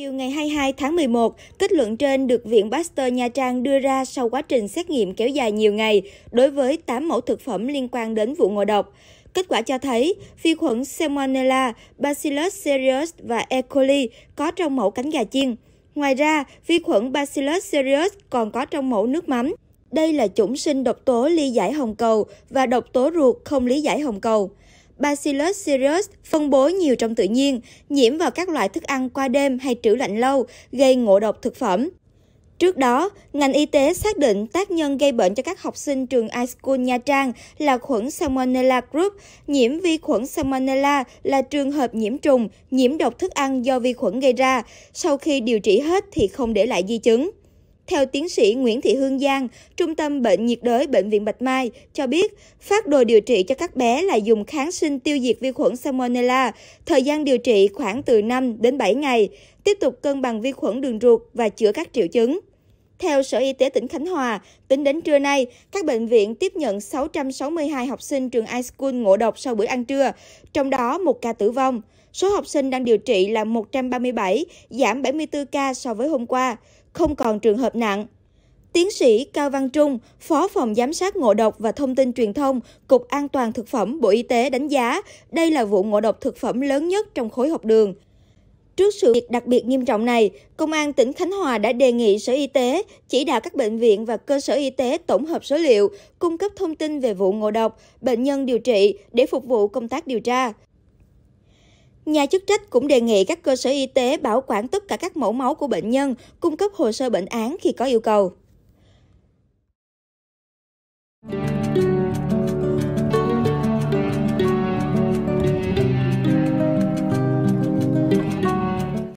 Chiều ngày 22 tháng 11, kết luận trên được Viện Pasteur Nha Trang đưa ra sau quá trình xét nghiệm kéo dài nhiều ngày đối với 8 mẫu thực phẩm liên quan đến vụ ngộ độc. Kết quả cho thấy, vi khuẩn Salmonella, Bacillus cereus và E. coli có trong mẫu cánh gà chiên. Ngoài ra, vi khuẩn Bacillus cereus còn có trong mẫu nước mắm. Đây là chủng sinh độc tố ly giải hồng cầu và độc tố ruột không lý giải hồng cầu. Bacillus cereus phân bố nhiều trong tự nhiên, nhiễm vào các loại thức ăn qua đêm hay trữ lạnh lâu, gây ngộ độc thực phẩm. Trước đó, ngành y tế xác định tác nhân gây bệnh cho các học sinh trường iSchool Nha Trang là khuẩn Salmonella group. Nhiễm vi khuẩn Salmonella là trường hợp nhiễm trùng, nhiễm độc thức ăn do vi khuẩn gây ra. Sau khi điều trị hết thì không để lại di chứng. Theo tiến sĩ Nguyễn Thị Hương Giang, Trung tâm Bệnh nhiệt đới Bệnh viện Bạch Mai cho biết, phát đồ điều trị cho các bé là dùng kháng sinh tiêu diệt vi khuẩn Salmonella, thời gian điều trị khoảng từ 5 đến 7 ngày, tiếp tục cân bằng vi khuẩn đường ruột và chữa các triệu chứng. Theo Sở Y tế tỉnh Khánh Hòa, tính đến trưa nay, các bệnh viện tiếp nhận 662 học sinh trường iSchool ngộ độc sau bữa ăn trưa, trong đó một ca tử vong. Số học sinh đang điều trị là 137, giảm 74 ca so với hôm qua, không còn trường hợp nặng. Tiến sĩ Cao Văn Trung, Phó Phòng Giám sát Ngộ độc và Thông tin Truyền thông, Cục An toàn Thực phẩm Bộ Y tế đánh giá đây là vụ ngộ độc thực phẩm lớn nhất trong khối học đường. Trước sự việc đặc biệt nghiêm trọng này, Công an tỉnh Khánh Hòa đã đề nghị Sở Y tế chỉ đạo các bệnh viện và cơ sở y tế tổng hợp số liệu, cung cấp thông tin về vụ ngộ độc, bệnh nhân điều trị để phục vụ công tác điều tra. Nhà chức trách cũng đề nghị các cơ sở y tế bảo quản tất cả các mẫu máu của bệnh nhân, cung cấp hồ sơ bệnh án khi có yêu cầu.